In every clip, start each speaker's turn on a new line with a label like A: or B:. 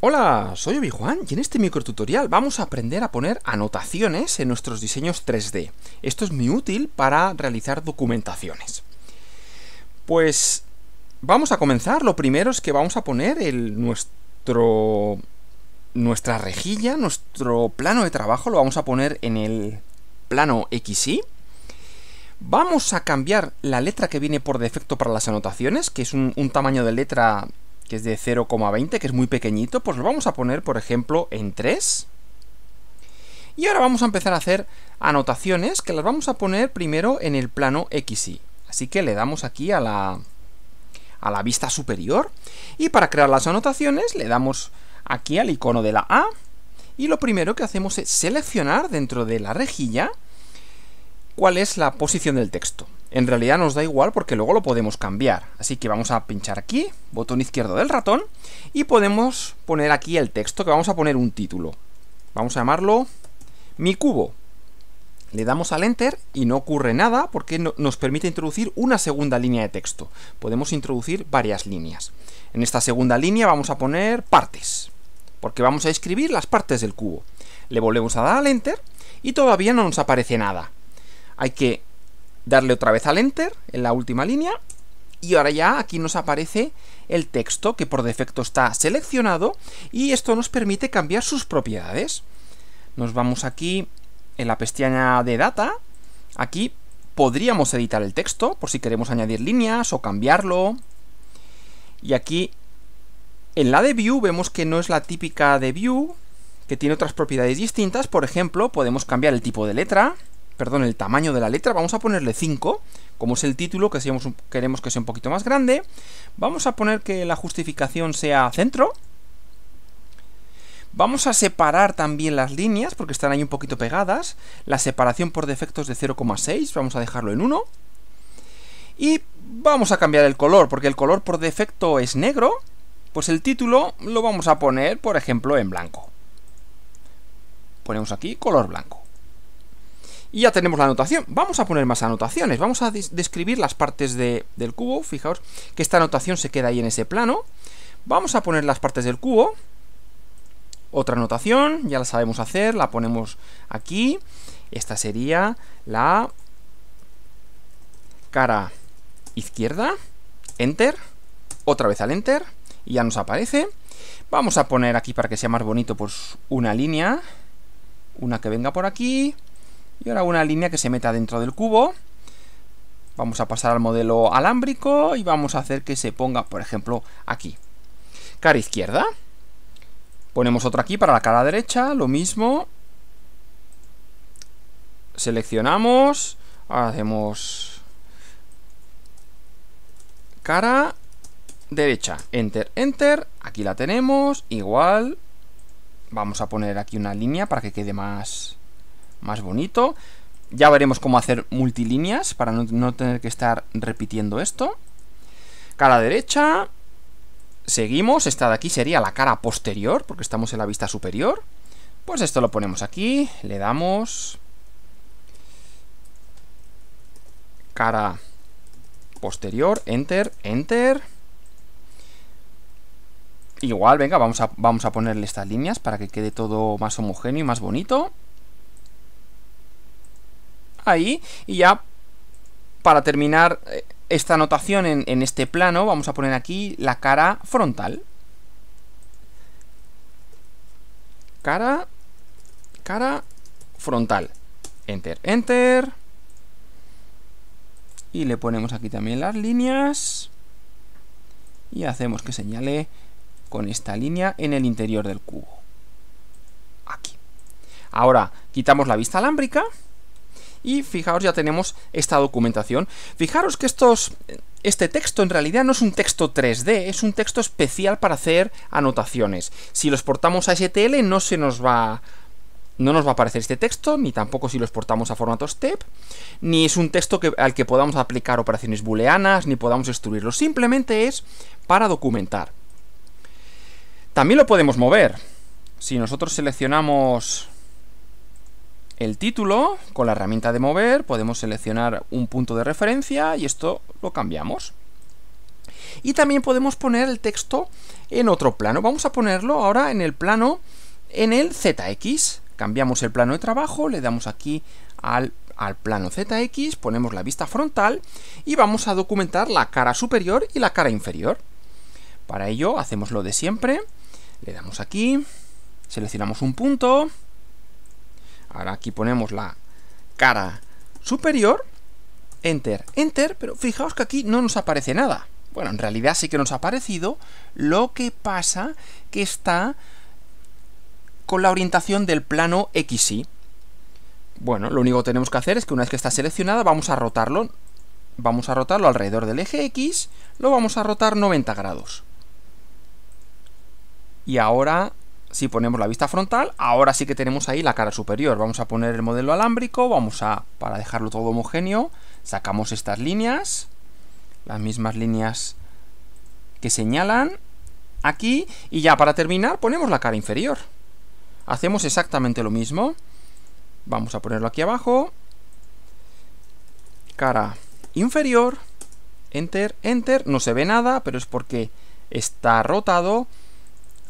A: Hola, soy Obi-Juan y en este micro tutorial vamos a aprender a poner anotaciones en nuestros diseños 3D. Esto es muy útil para realizar documentaciones. Pues vamos a comenzar. Lo primero es que vamos a poner el, nuestro, nuestra rejilla, nuestro plano de trabajo, lo vamos a poner en el plano XY. Vamos a cambiar la letra que viene por defecto para las anotaciones, que es un, un tamaño de letra que es de 0,20, que es muy pequeñito, pues lo vamos a poner, por ejemplo, en 3. Y ahora vamos a empezar a hacer anotaciones que las vamos a poner primero en el plano XY. Así que le damos aquí a la, a la vista superior y para crear las anotaciones le damos aquí al icono de la A y lo primero que hacemos es seleccionar dentro de la rejilla cuál es la posición del texto. En realidad nos da igual porque luego lo podemos cambiar. Así que vamos a pinchar aquí, botón izquierdo del ratón, y podemos poner aquí el texto, que vamos a poner un título. Vamos a llamarlo Mi Cubo. Le damos al Enter y no ocurre nada porque nos permite introducir una segunda línea de texto. Podemos introducir varias líneas. En esta segunda línea vamos a poner partes, porque vamos a escribir las partes del cubo. Le volvemos a dar al Enter y todavía no nos aparece nada. Hay que darle otra vez al Enter en la última línea y ahora ya aquí nos aparece el texto que por defecto está seleccionado y esto nos permite cambiar sus propiedades. Nos vamos aquí en la pestaña de Data, aquí podríamos editar el texto por si queremos añadir líneas o cambiarlo. Y aquí en la de View vemos que no es la típica de View, que tiene otras propiedades distintas, por ejemplo, podemos cambiar el tipo de letra, perdón, el tamaño de la letra, vamos a ponerle 5, como es el título, que queremos que sea un poquito más grande. Vamos a poner que la justificación sea centro. Vamos a separar también las líneas, porque están ahí un poquito pegadas. La separación por defecto es de 0,6, vamos a dejarlo en 1. Y vamos a cambiar el color, porque el color por defecto es negro. Pues el título lo vamos a poner, por ejemplo, en blanco. Ponemos aquí color blanco. Y ya tenemos la anotación. Vamos a poner más anotaciones. Vamos a describir las partes de, del cubo. Fijaos que esta anotación se queda ahí en ese plano. Vamos a poner las partes del cubo. Otra anotación, ya la sabemos hacer, la ponemos aquí. Esta sería la cara izquierda. Enter. Otra vez al Enter. Y ya nos aparece. Vamos a poner aquí para que sea más bonito, pues una línea. Una que venga por aquí y ahora una línea que se meta dentro del cubo. Vamos a pasar al modelo alámbrico y vamos a hacer que se ponga, por ejemplo, aquí. Cara izquierda. Ponemos otra aquí para la cara derecha, lo mismo. Seleccionamos. hacemos cara derecha. Enter, enter. Aquí la tenemos. Igual. Vamos a poner aquí una línea para que quede más más bonito. Ya veremos cómo hacer multilíneas para no, tener que estar repitiendo esto. Cara derecha. Seguimos, esta de aquí sería la cara posterior, porque estamos en la vista superior. Pues esto lo ponemos aquí, le damos... Cara posterior, enter, enter. Igual, venga, vamos a, vamos a ponerle estas líneas para que quede todo más homogéneo y más bonito ahí y ya para terminar eh, esta anotación en, este plano vamos a poner aquí la cara frontal. Cara, cara frontal. Enter, enter. Y le ponemos aquí también las líneas. Y hacemos que señale con esta línea en el interior del cubo. Aquí. Ahora quitamos la vista alámbrica y fijaros ya tenemos esta documentación. Fijaros que estos, este texto en realidad no es un texto 3D, es un texto especial para hacer anotaciones. Si lo exportamos a STL no se nos va... No nos va a aparecer este texto, ni tampoco si lo exportamos a formato STEP, ni es un texto que, al que podamos aplicar operaciones booleanas, ni podamos destruirlo. Simplemente es para documentar. También lo podemos mover. Si nosotros seleccionamos el título, con la herramienta de mover podemos seleccionar un punto de referencia y esto lo cambiamos. Y también podemos poner el texto en otro plano. Vamos a ponerlo ahora en el plano en el ZX. Cambiamos el plano de trabajo, le damos aquí al, al plano ZX, ponemos la vista frontal y vamos a documentar la cara superior y la cara inferior. Para ello hacemos lo de siempre. Le damos aquí, seleccionamos un punto, ahora aquí ponemos la cara superior, enter, enter, pero fijaos que aquí no nos aparece nada. Bueno, en realidad sí que nos ha aparecido, lo que pasa que está con la orientación del plano XY. Bueno, lo único que tenemos que hacer es que una vez que está seleccionada vamos a rotarlo, vamos a rotarlo alrededor del eje X, lo vamos a rotar 90 grados. Y ahora si ponemos la vista frontal, ahora sí que tenemos ahí la cara superior. Vamos a poner el modelo alámbrico, vamos a, para dejarlo todo homogéneo, sacamos estas líneas, las mismas líneas que señalan aquí, y ya para terminar ponemos la cara inferior. Hacemos exactamente lo mismo. Vamos a ponerlo aquí abajo. Cara inferior. Enter, enter. No se ve nada, pero es porque está rotado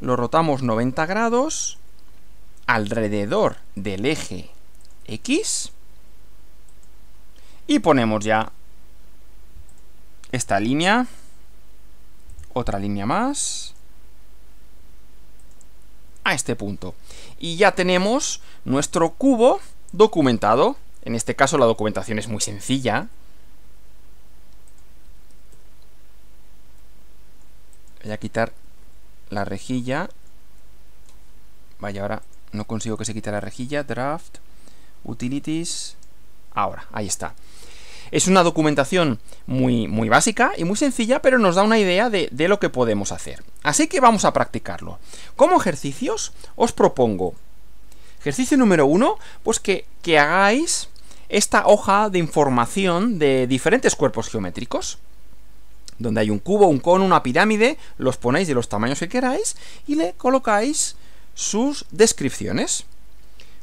A: lo rotamos 90 grados alrededor del eje X y ponemos ya esta línea, otra línea más, a este punto. Y ya tenemos nuestro cubo documentado. En este caso la documentación es muy sencilla. Voy a quitar la rejilla. Vaya, ahora no consigo que se quite la rejilla. Draft, Utilities. Ahora, ahí está. Es una documentación muy, muy básica y muy sencilla, pero nos da una idea de, de lo que podemos hacer. Así que vamos a practicarlo. Como ejercicios, os propongo Ejercicio número uno, pues que, que, hagáis esta hoja de información de diferentes cuerpos geométricos donde hay un cubo, un cono, una pirámide, los ponéis de los tamaños que queráis y le colocáis sus descripciones.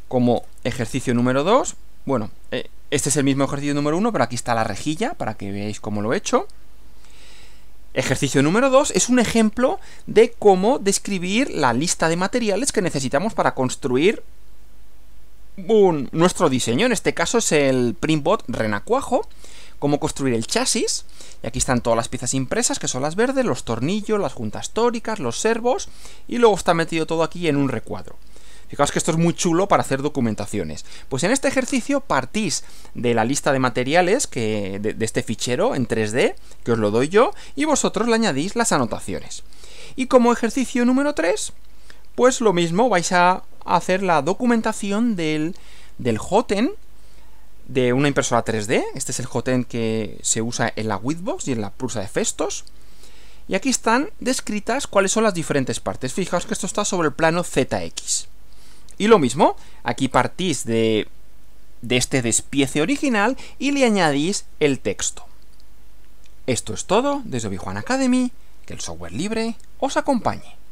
A: Como ejercicio número 2, bueno, eh, este es el mismo ejercicio número 1, pero aquí está la rejilla para que veáis cómo lo he hecho. Ejercicio número 2 es un ejemplo de cómo describir la lista de materiales que necesitamos para construir nuestro diseño. En este caso es el Printbot Renacuajo cómo construir el chasis. Y aquí están todas las piezas impresas, que son las verdes, los tornillos, las juntas tóricas, los servos, y luego está metido todo aquí en un recuadro. Fijaos que esto es muy chulo para hacer documentaciones. Pues en este ejercicio partís de la lista de materiales que, de, este fichero en 3D, que os lo doy yo, y vosotros le añadís las anotaciones. Y como ejercicio número 3, pues lo mismo, vais a hacer la documentación del, del de una impresora 3D. Este es el hotend que se usa en la Witbox y en la Prusa de Festos. Y aquí están descritas cuáles son las diferentes partes. Fijaos que esto está sobre el plano ZX. Y lo mismo, aquí partís de, de este despiece original y le añadís el texto. Esto es todo desde Bijuan Academy. Que el software libre os acompañe.